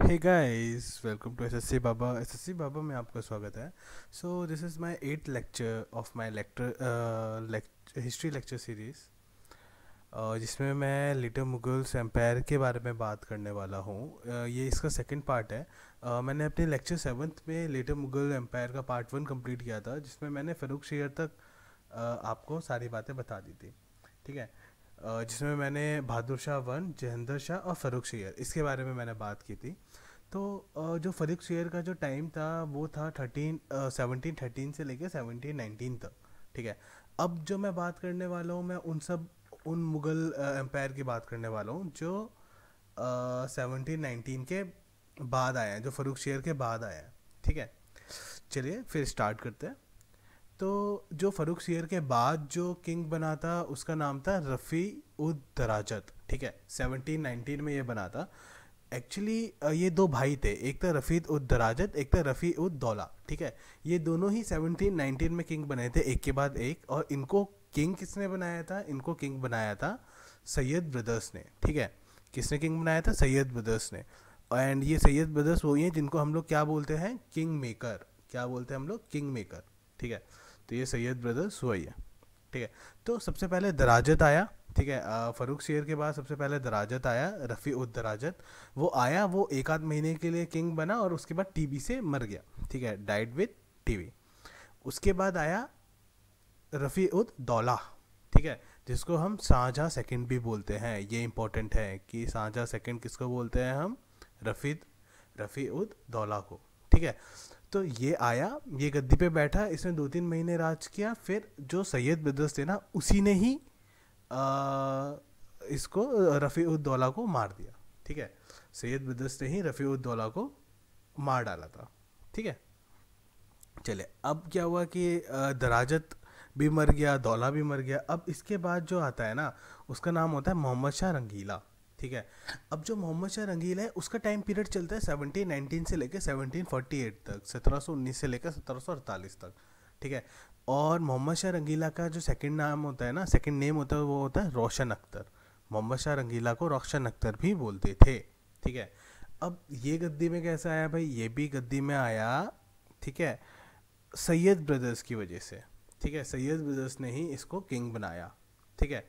hey guys welcome to SSC Baba SSC Baba में आपका स्वागत है so this is my eight lecture of my lecture history lecture series जिसमें मैं लिटिल मुगल्स एम्पायर के बारे में बात करने वाला हूँ uh, ये इसका सेकंड पार्ट है uh, मैंने अपने लेक्चर सेवन्थ में लिटिल मुगल एम्पायर का पार्ट वन कंप्लीट किया था जिसमें मैंने फ़रूख शेयर तक आपको सारी बातें बता दी थी ठीक है जिसमें मैंने बहादुर शाह वन जहेंद्र शाह और फ़रूख शेयर इसके बारे में मैंने बात की थी तो जो फ़रूख शेयर का जो टाइम था वो था थर्टीन सेवनटीन थर्टीन से लेके सेवनटीन नाइनटीन तक ठीक है अब जो मैं बात करने वाला हूँ मैं उन सब उन मुग़ल एम्पायर की बात करने वाला हूँ जो सेवनटीन नाइनटीन के बाद आए हैं जो फ़रूख शेयर के बाद आए हैं ठीक है चलिए फिर स्टार्ट करते हैं तो जो फ़रूख सीर के बाद जो किंग बना था उसका नाम था रफ़ी उदराजत ठीक है 1719 में ये बना था एक्चुअली ये दो भाई थे एक था रफी उदराजत एक था रफ़ी उद दौला ठीक है ये दोनों ही 1719 में किंग बने थे एक के बाद एक और इनको किंग किसने बनाया था इनको किंग बनाया था सैयद ब्रदर्स ने ठीक है किसने किंग बनाया था सैयद ब्रदर्स ने एंड ये सैयद ब्रदर्स वही हैं जिनको हम लोग क्या बोलते हैं किंग मेकर क्या बोलते हैं हम लोग किंग मेकर ठीक है तो ये सैयद ब्रदर्स हुआ ही है ठीक है तो सबसे पहले दराजत आया ठीक है फरूक शेर के बाद सबसे पहले दराजत आया रफ़ी उद दराजत वो आया वो एक आध महीने के लिए किंग बना और उसके बाद टीबी से मर गया ठीक है डाइट विद टीबी उसके बाद आया रफ़ी उद दौला ठीक है जिसको हम साझा सेकंड भी बोलते हैं ये इम्पोर्टेंट है कि साझा सेकंड किसको बोलते हैं हम रफ़ीद रफ़ी उद दौला को ठीक है तो ये आया ये गद्दी पे बैठा इसने दो तीन महीने राज किया फिर जो सैयद बिदस थे ना उसी ने ही आ, इसको रफ़ी उद्दौला को मार दिया ठीक है सैयद बिदस ने ही रफ़ी उद्दौला को मार डाला था ठीक है चले अब क्या हुआ कि दराजत भी मर गया दौला भी मर गया अब इसके बाद जो आता है ना उसका नाम होता है मोहम्मद शाह रंगीला ठीक है अब जो मोहम्मद शाह रंगीला है उसका टाइम पीरियड चलता है सेवनटीन नाइनटीन से लेकर सेवनटीन फोर्टी एट तक सत्रह सौ उन्नीस से लेकर सत्रह सौ अड़तालीस तक ठीक है और मोहम्मद शाह रंगीला का जो सेकंड नाम होता है ना सेकंड नेम होता है वो होता है रोशन अख्तर मोहम्मद शाह रंगीला को रोशन अख्तर भी बोलते थे ठीक है अब ये गद्दी में कैसे आया भाई ये भी गद्दी में आया ठीक है सैयद ब्रदर्स की वजह से ठीक है सैयद ब्रदर्स ने ही इसको किंग बनाया ठीक है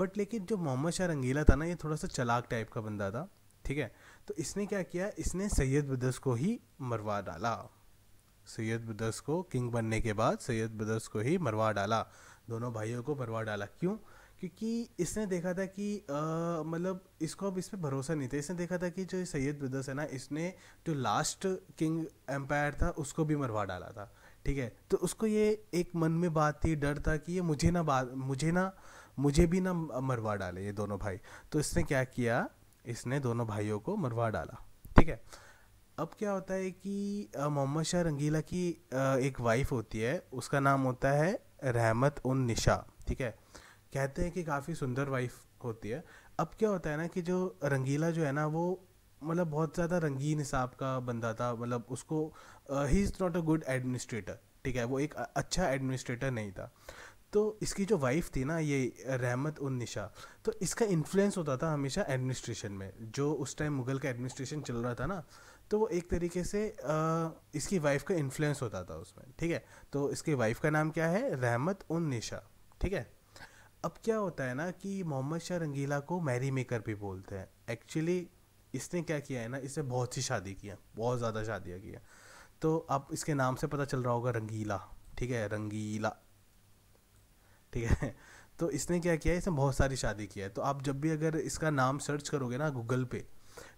बट लेकिन जो मोहम्मद शाह रंगीला था ना ये थोड़ा सा चलाक टाइप का बंदा था ठीक है तो इसने क्या किया इसने सैयद बदस को ही मरवा डाला सैयद बदस को किंग बनने के बाद सैयद बदस को ही मरवा डाला दोनों भाइयों को मरवा डाला क्यों क्योंकि इसने देखा था कि मतलब इसको अब इस पर भरोसा नहीं था इसने देखा था कि जो सैयद ब्रदर्स है ना इसने जो लास्ट किंग एम्पायर था उसको भी मरवा डाला था ठीक है तो उसको ये एक मन में बात थी डर था कि ये मुझे ना बात मुझे ना मुझे भी ना मरवा डाले ये दोनों भाई तो इसने क्या किया इसने दोनों भाइयों को मरवा डाला ठीक है अब क्या होता है कि मोहम्मद शाह रंगीला की आ, एक वाइफ होती है उसका नाम होता है रहमत उन निशा ठीक है कहते हैं कि काफ़ी सुंदर वाइफ होती है अब क्या होता है ना कि जो रंगीला जो है ना वो मतलब बहुत ज़्यादा रंगीन हिसाब का बंदा था मतलब उसको ही is not a good administrator ठीक है वो एक अच्छा एडमिनिस्ट्रेटर नहीं था तो इसकी जो वाइफ थी ना ये रहमत उन निशा तो इसका इन्फ्लुएंस होता था हमेशा एडमिनिस्ट्रेशन में जो उस टाइम मुगल का एडमिनिस्ट्रेशन चल रहा था ना तो वो एक तरीके से आ, इसकी वाइफ का इन्फ्लुएंस होता था उसमें ठीक है तो इसकी वाइफ का नाम क्या है रहमत उन निशा ठीक है अब क्या होता है ना कि मोहम्मद शाह रंगीला को मैरी मेकर भी बोलते हैं एक्चुअली इसने क्या किया है ना इसने बहुत सी शादी किया बहुत ज़्यादा शादियाँ किया तो अब इसके नाम से पता चल रहा होगा रंगीला ठीक है रंगीला ठीक है तो इसने क्या किया है इसने बहुत सारी शादी किया है तो आप जब भी अगर इसका नाम सर्च करोगे ना गूगल पे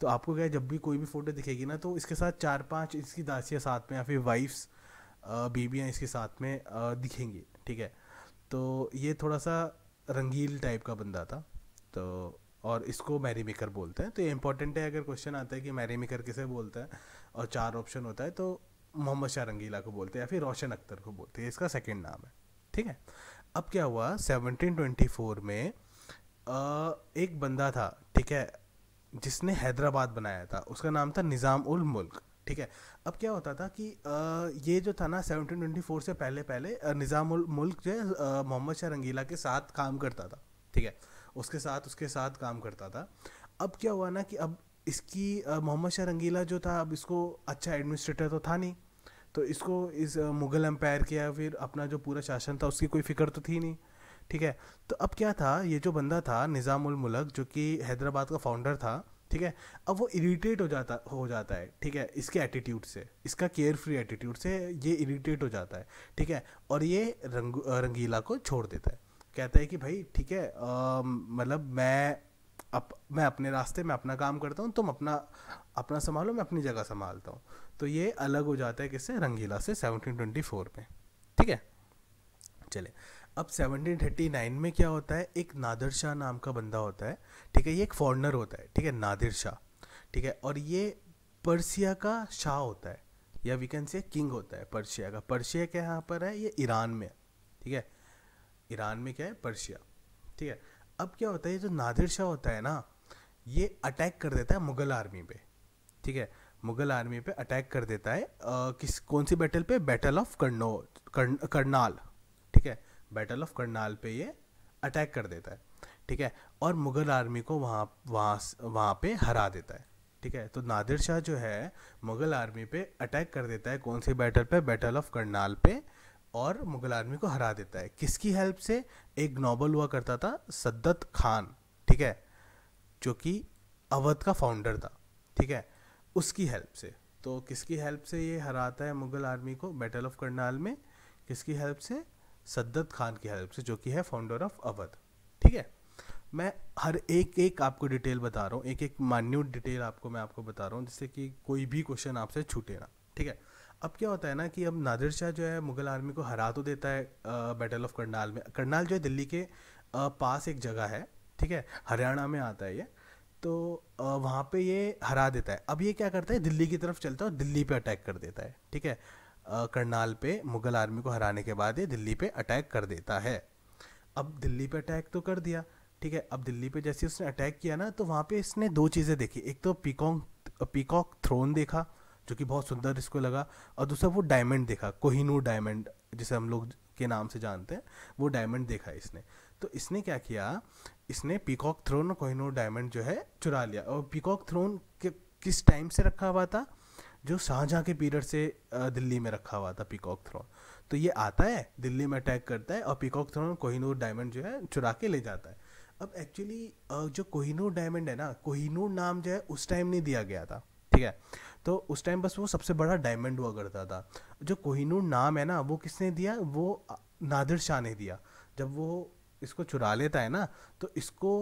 तो आपको क्या है जब भी कोई भी फ़ोटो दिखेगी ना तो इसके साथ चार पांच इसकी दासियाँ साथ में या फिर वाइफ्स बीबियाँ इसके साथ में दिखेंगी ठीक है तो ये थोड़ा सा रंगील टाइप का बंदा था तो और इसको मैरी मेकर बोलते हैं तो ये इंपॉर्टेंट है अगर क्वेश्चन आता है कि मैरी मेकर किसे बोलते हैं और चार ऑप्शन होता है तो मोहम्मद शाह रंगीला को बोलते हैं या फिर रोशन अख्तर को बोलते हैं इसका सेकेंड नाम है ठीक है अब क्या हुआ सेवनटीन ट्वेंटी फ़ोर में आ, एक बंदा था ठीक है जिसने हैदराबाद बनाया था उसका नाम था निज़ाम उल मुल्क ठीक है अब क्या होता था कि आ, ये जो था ना 1724 से पहले पहले निज़ामुल मुल्क जो है मोहम्मद शाह रंगीला के साथ काम करता था ठीक है उसके साथ उसके साथ काम करता था अब क्या हुआ ना कि अब इसकी मोहम्मद शाह रंगीला जो था अब इसको अच्छा एडमिनिस्ट्रेटर तो था नहीं तो इसको इस मुग़ल एम्पायर के या फिर अपना जो पूरा शासन था उसकी कोई फ़िक्र तो थी नहीं ठीक है तो अब क्या था ये जो बंदा था निज़ामुल मुल्क जो कि हैदराबाद का फाउंडर था ठीक है अब वो इरीटेट हो जाता हो जाता है ठीक है इसके एटीट्यूड से इसका केयर फ्री एटीट्यूड से ये इरीटेट हो जाता है ठीक है और ये रंग रंगीला को छोड़ देता है कहता है कि भाई ठीक है मतलब मैं अप मैं अपने रास्ते में अपना काम करता हूँ तुम अपना अपना संभालो मैं अपनी जगह संभालता हूँ तो ये अलग हो जाता है किससे रंगीला से सेवनटीन ट्वेंटी फोर में ठीक है चले अब 1739 में क्या होता है एक नादिर शाह नाम का बंदा होता है ठीक है ये एक फॉरनर होता है ठीक है नादिर शाह ठीक है और ये पर्सिया का शाह होता है या वी कैन से किंग होता है पर्शिया का पर्शिया क्या यहाँ पर है ये ईरान में ठीक है ईरान में क्या है पर्शिया ठीक है अब क्या होता है जो नादिर शाह होता है ना ये अटैक कर देता है मुग़ल आर्मी पे ठीक है मुग़ल आर्मी पे अटैक कर देता है आ, किस कौन सी बैटल पे बैटल ऑफ करनो कर, करनाल ठीक है बैटल ऑफ करनाल पे ये अटैक कर देता है ठीक है और मुग़ल आर्मी को वहाँ वहाँ वहाँ पे हरा देता है ठीक है तो नादिर शाह जो है मुग़ल आर्मी पे अटैक कर देता है कौन सी बैटल पे बैटल ऑफ करनाल पे और मुग़ल आर्मी को हरा देता है किसकी हेल्प से एक नॉबल हुआ करता था सद्दत खान ठीक है जो कि अवध का फाउंडर था ठीक है उसकी हेल्प से तो किसकी हेल्प से ये हराता है मुग़ल आर्मी को बैटल ऑफ करनाल में किसकी हेल्प से सद्दत खान की हेल्प से जो कि है फाउंडर ऑफ अवध ठीक है मैं हर एक एक आपको डिटेल बता रहा हूँ एक एक मान्यूट डिटेल आपको मैं आपको बता रहा हूँ जिससे कि कोई भी क्वेश्चन आपसे छूटे ना ठीक है अब क्या होता है ना कि अब नादिर शाह जो है मुगल आर्मी को हरा तो देता है बैटल ऑफ करनाल में करनाल जो है दिल्ली के पास एक जगह है ठीक है हरियाणा में आता है ये तो वहाँ पे ये हरा देता है अब ये क्या करता है दिल्ली की तरफ चलता है और दिल्ली पे अटैक कर देता है ठीक है करनाल पे मुगल आर्मी को हराने के बाद ये दिल्ली पे अटैक कर देता है अब दिल्ली पे अटैक तो कर दिया ठीक है अब दिल्ली पे जैसे उसने अटैक किया ना तो वहाँ पे इसने दो चीज़ें देखी एक तो पीकॉक पीकॉक थ्रोन देखा जो कि बहुत सुंदर इसको लगा और दूसरा वो डायमंड देखा कोहिनूर डायमंड जिसे हम लोग के नाम से जानते हैं वो डायमंड देखा इसने तो इसने क्या किया इसने पीकॉक थ्रोन और कोहिनूर डायमंड जो है चुरा लिया और पीकॉक थ्रोन के किस टाइम से रखा हुआ था जो शाहजहाँ के पीरियड से दिल्ली में रखा हुआ था पीकॉक थ्रोन तो ये आता है दिल्ली में अटैक करता है और पीकॉक थ्रोन कोहिनूर डायमंड जो है चुरा के ले जाता है अब एक्चुअली जो कोहिनूर डायमंड है ना कोहिनूर नाम जो है उस टाइम नहीं दिया गया था ठीक है तो उस टाइम बस वो सबसे बड़ा डायमंड हुआ करता था जो कोहिनूर नाम है ना वो किसने दिया वो नादिर शाह ने दिया जब वो इसको चुरा लेता है ना तो इसको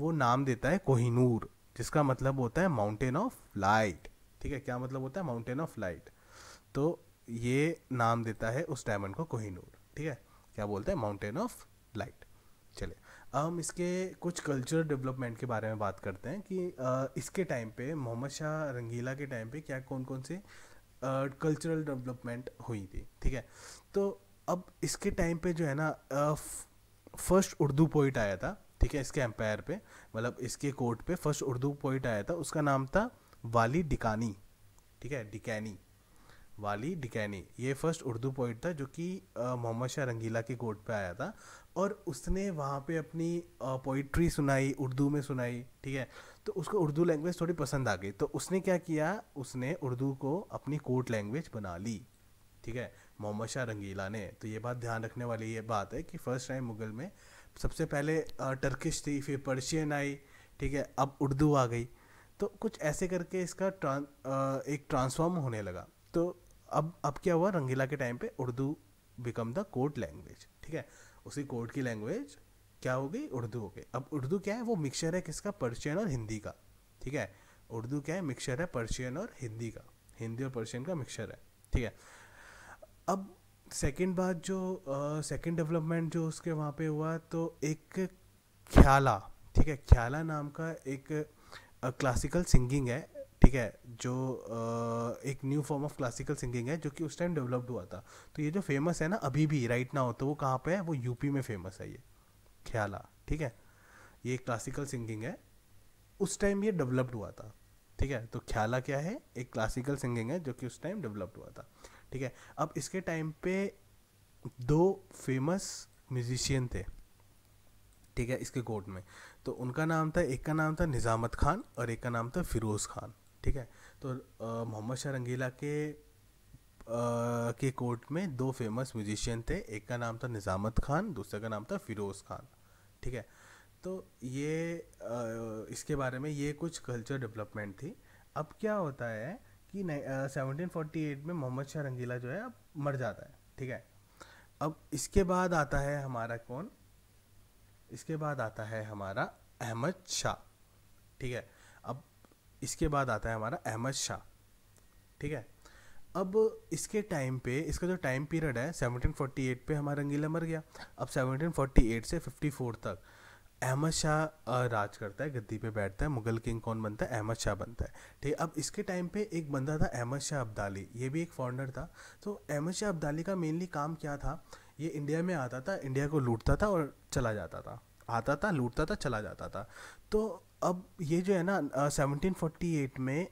वो नाम देता है कोहिनूर जिसका मतलब होता है माउंटेन ऑफ लाइट ठीक है क्या मतलब होता है माउंटेन ऑफ लाइट तो ये नाम देता है उस डायमंड को कोहिनूर ठीक है क्या बोलते हैं माउंटेन ऑफ लाइट चले अब हम इसके कुछ कल्चर डेवलपमेंट के बारे में बात करते हैं कि आ, इसके टाइम पे मोहम्मद शाह रंगीला के टाइम पे क्या कौन कौन से कल्चरल डेवलपमेंट हुई थी ठीक है तो अब इसके टाइम पे जो है ना फर्स्ट उर्दू पोइट आया था ठीक है इसके एम्पायर पे मतलब इसके कोर्ट पे फर्स्ट उर्दू पोइट आया था उसका नाम था वाली डिकानी ठीक है डिकैनी वाली डिकैनी ये फर्स्ट उर्दू पोइट था जो कि मोहम्मद शाह रंगीला के कोर्ट पे आया था और उसने वहाँ पे अपनी पोइट्री सुनाई उर्दू में सुनाई ठीक है तो उसको उर्दू लैंग्वेज थोड़ी पसंद आ गई तो उसने क्या किया उसने उर्दू को अपनी कोर्ट लैंग्वेज बना ली ठीक है मोहम्मद शाह रंगीला ने तो ये बात ध्यान रखने वाली ये बात है कि फ़र्स्ट टाइम मुगल में सबसे पहले टर्किश थी फिर पर्शियन आई ठीक है अब उर्दू आ गई तो कुछ ऐसे करके इसका ट्रां, एक ट्रांसफॉर्म होने लगा तो अब अब क्या हुआ रंगीला के टाइम पे Urdu become the code language ठीक है उसी कोड की लैंग्वेज क्या हो गई उर्दू हो गई अब उर्दू क्या है वो मिक्सचर है किसका पर्शियन और हिंदी का ठीक है उर्दू क्या है मिक्सचर है पर्शियन और हिंदी का हिंदी और पर्शियन का मिक्सचर है ठीक है अब सेकंड बात जो सेकंड uh, डेवलपमेंट जो उसके वहाँ पे हुआ तो एक ख्याला ठीक है ख्याला नाम का एक क्लासिकल सिंगिंग है ठीक है जो एक new form of classical singing है जो कि उस टाइम डेवलप्ड हुआ था तो ये जो फेमस है ना अभी भी राइट ना हो तो वो कहाँ पे है वो यूपी में फेमस है ये ख्याला ठीक है ये क्लासिकल सिंगिंग है उस टाइम ये डेवलप्ड हुआ था ठीक है तो ख्याला क्या है एक क्लासिकल सिंगिंग है जो कि उस टाइम डेवलप्ड हुआ था ठीक है अब इसके टाइम पे दो फेमस म्यूजिशियन थे ठीक है इसके कोर्ट में तो उनका नाम था एक का नाम था निज़ामत खान और एक का नाम था फ़िरोज़ खान ठीक है तो मोहम्मद शाह रंगीला के आ, के कोर्ट में दो फेमस म्यूजिशियन थे एक का नाम था निज़ामत खान दूसरे का नाम था फ़िरोज़ खान ठीक है तो ये आ, इसके बारे में ये कुछ कल्चर डेवलपमेंट थी अब क्या होता है कि सेवनटीन फोर्टी एट में मोहम्मद शाह रंगीला जो है अब मर जाता है ठीक है अब इसके बाद आता है हमारा कौन इसके बाद आता है हमारा अहमद शाह ठीक है अब इसके बाद आता है हमारा अहमद शाह ठीक है अब इसके टाइम पे इसका जो टाइम पीरियड है 1748 पे हमारा रंगीला मर गया अब 1748 से 54 तक अहमद शाह राज करता है गद्दी पे बैठता है मुगल किंग कौन बनता है अहमद शाह बनता है ठीक है अब इसके टाइम पे एक बंदा था अहमद शाह अब्दाली ये भी एक फॉरनर था तो अहमद शाह अब्दाली का मेनली काम क्या था ये इंडिया में आता था इंडिया को लूटता था और चला जाता था आता था लूटता था चला जाता था तो अब ये जो है ना सेवनटीन एट में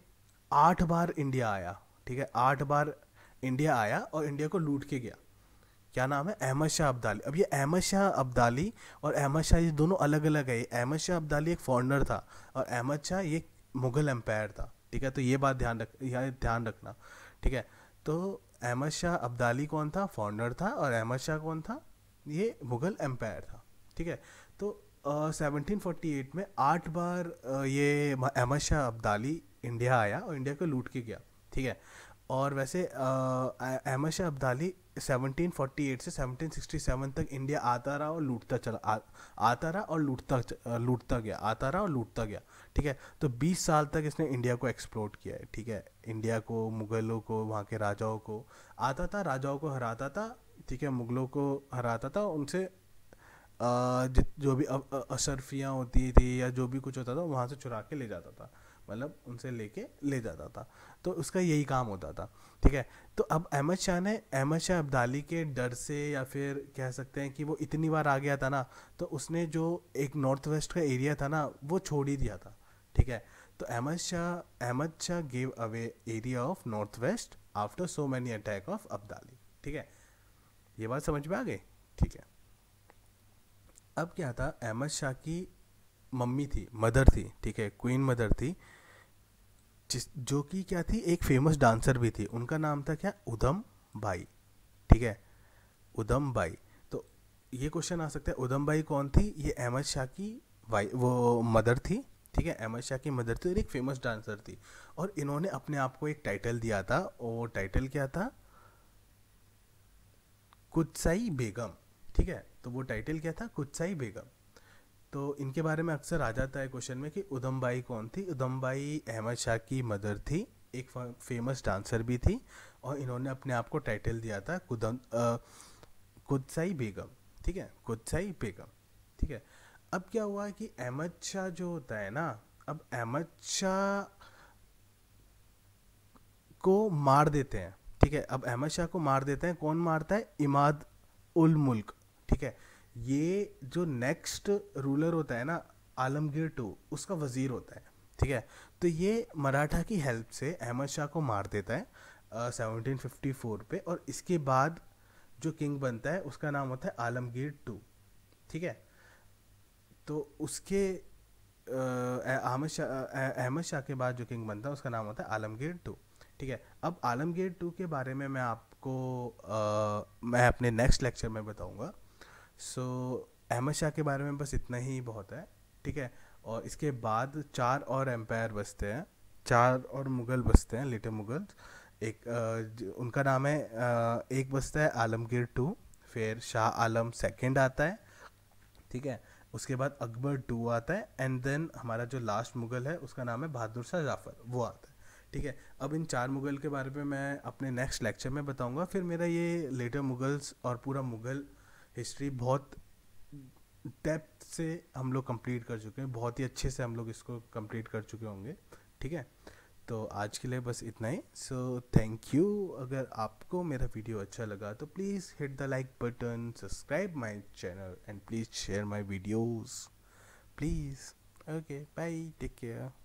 आठ बार इंडिया आया ठीक है आठ बार इंडिया आया और इंडिया को लूट के गया क्या नाम है अहमद शाह अब्दाली अब ये अहमद शाह अब्दाली और अहमद शाह ये दोनों अलग अलग है अहमद शाह अब्दाली एक फॉरनर था और अहमद शाह ये मुग़ल एम्पायर था ठीक है तो ये बात ध्यान रख ध्यान रखना ठीक है तो अहमद शाह अब्दाली कौन था फाउंडर था और अहमद शाह कौन था ये मुग़ल एम्पायर था ठीक है तो सेवनटीन फोर्टी एट में आठ बार uh, ये अहमद शाह अब्दाली इंडिया आया और इंडिया को लूट के गया ठीक है और वैसे अहमद शाह अब्दाली 1748 से 1767 तक इंडिया आता रहा और लूटता चला आ, आता रहा और लूटता लूटता गया आता रहा और लूटता गया ठीक है तो 20 साल तक इसने इंडिया को एक्सप्लोर्ट किया है ठीक है इंडिया को मुगलों को वहाँ के राजाओं को आता था राजाओं को हराता था ठीक है मुगलों को हराता था उनसे जो भी अशरफियाँ होती थी या जो भी कुछ होता था वहाँ से चुरा के ले जाता था मतलब उनसे लेके ले जाता था तो उसका यही काम होता था ठीक है तो अब अहमद शाह ने अहमद शाह अब्दाली के डर से या फिर कह सकते हैं कि वो इतनी बार आ गया था ना तो उसने जो एक नॉर्थ वेस्ट का एरिया था ना वो छोड़ ही दिया था ठीक है तो Ahmad Shah Ahmad Shah gave away area of north west after so many attack of Abdali ठीक है ये बात समझ में आ गई ठीक है अब क्या था अहमद शाह की मम्मी थी मदर थी ठीक है क्वीन मदर थी जिस जो कि क्या थी एक फेमस डांसर भी थी उनका नाम था क्या उधम भाई ठीक है उधम भाई तो ये क्वेश्चन आ सकता है उधम भाई कौन थी ये अहमद शाह की वाई वो मदर थी ठीक है अहमद शाह की मदर थी और एक फेमस डांसर थी और इन्होंने अपने आप को एक टाइटल दिया था और टाइटल क्या था कुत्साई बेगम ठीक है तो वो टाइटल क्या था कुत्साई बेगम तो इनके बारे में अक्सर आ जाता है क्वेश्चन में कि बाई कौन थी बाई अहमद शाह की मदर थी एक फेमस डांसर भी थी और इन्होंने अपने आप को टाइटल दिया था कुदम कुदसाई बेगम ठीक है कुदसाई बेगम ठीक है अब क्या हुआ कि अहमद शाह जो होता है ना अब अहमद शाह को मार देते हैं ठीक है अब अहमद शाह को मार देते हैं कौन मारता है इमाद उल मुल्क ठीक है ये जो नेक्स्ट रूलर होता है ना आलमगीर टू उसका वज़ीर होता है ठीक है तो ये मराठा की हेल्प से अहमद शाह को मार देता है सेवनटीन फिफ्टी फोर पे और इसके बाद जो किंग बनता है उसका नाम होता है आलमगीर टू ठीक है तो उसके अहमद शाह अहमद शाह के बाद जो किंग बनता है उसका नाम होता है आलमगीर टू ठीक है अब आलमगीर टू के बारे में मैं आपको आ, मैं अपने नेक्स्ट लेक्चर में बताऊंगा सो अहमद शाह के बारे में बस इतना ही बहुत है ठीक है और इसके बाद चार और एम्पायर बसते हैं चार और मुग़ल बसते हैं लेटे मुग़ल एक उनका नाम है एक बसता है आलमगीर टू फिर शाह आलम सेकेंड आता है ठीक है उसके बाद अकबर टू आता है एंड देन हमारा जो लास्ट मुग़ल है उसका नाम है बहादुर शाह जाफ़र वो आता है ठीक है अब इन चार मुग़ल के बारे में मैं अपने नेक्स्ट लेक्चर में बताऊंगा फिर मेरा ये लेटर मुग़ल्स और पूरा मुग़ल हिस्ट्री बहुत डेप्थ से हम लोग कंप्लीट कर चुके हैं बहुत ही अच्छे से हम लोग इसको कंप्लीट कर चुके होंगे ठीक है तो आज के लिए बस इतना ही सो थैंक यू अगर आपको मेरा वीडियो अच्छा लगा तो please hit the like button subscribe my channel and please share my videos please okay bye take care